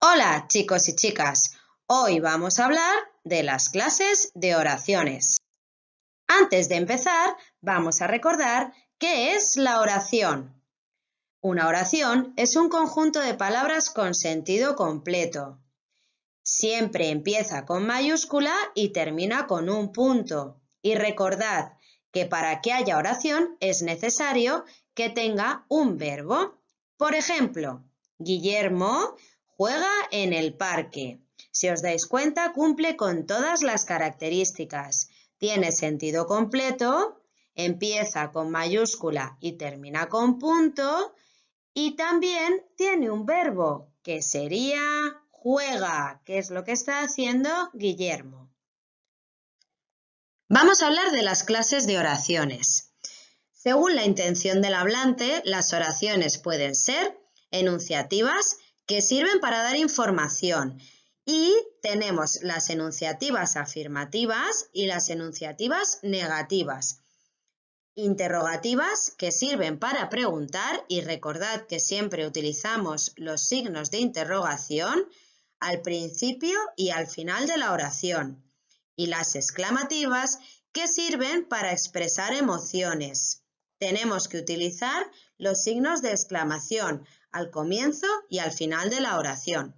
Hola chicos y chicas, hoy vamos a hablar de las clases de oraciones. Antes de empezar, vamos a recordar qué es la oración. Una oración es un conjunto de palabras con sentido completo. Siempre empieza con mayúscula y termina con un punto. Y recordad que para que haya oración es necesario que tenga un verbo. Por ejemplo, Guillermo Juega en el parque. Si os dais cuenta, cumple con todas las características. Tiene sentido completo, empieza con mayúscula y termina con punto. Y también tiene un verbo, que sería juega, que es lo que está haciendo Guillermo. Vamos a hablar de las clases de oraciones. Según la intención del hablante, las oraciones pueden ser enunciativas, que sirven para dar información. Y tenemos las enunciativas afirmativas y las enunciativas negativas. Interrogativas que sirven para preguntar y recordad que siempre utilizamos los signos de interrogación al principio y al final de la oración. Y las exclamativas que sirven para expresar emociones tenemos que utilizar los signos de exclamación al comienzo y al final de la oración.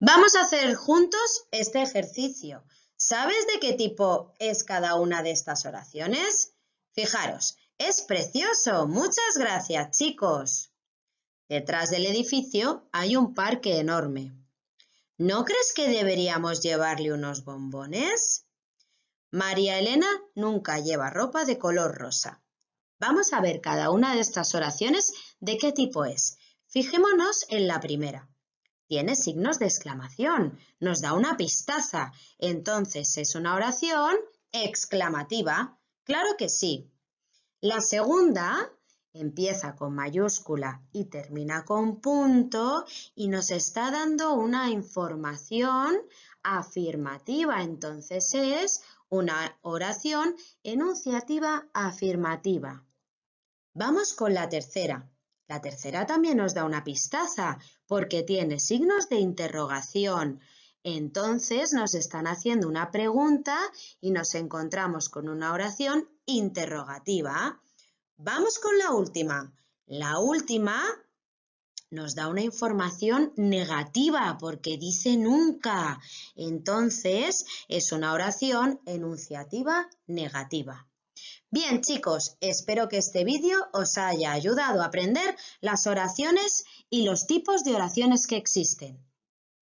Vamos a hacer juntos este ejercicio. ¿Sabes de qué tipo es cada una de estas oraciones? Fijaros, es precioso. Muchas gracias, chicos. Detrás del edificio hay un parque enorme. ¿No crees que deberíamos llevarle unos bombones? María Elena nunca lleva ropa de color rosa. Vamos a ver cada una de estas oraciones de qué tipo es. Fijémonos en la primera. Tiene signos de exclamación, nos da una pistaza. Entonces es una oración exclamativa. Claro que sí. La segunda empieza con mayúscula y termina con punto y nos está dando una información afirmativa. Entonces es una oración enunciativa afirmativa. Vamos con la tercera. La tercera también nos da una pistaza porque tiene signos de interrogación. Entonces nos están haciendo una pregunta y nos encontramos con una oración interrogativa. Vamos con la última. La última nos da una información negativa porque dice nunca. Entonces es una oración enunciativa negativa. Bien chicos, espero que este vídeo os haya ayudado a aprender las oraciones y los tipos de oraciones que existen.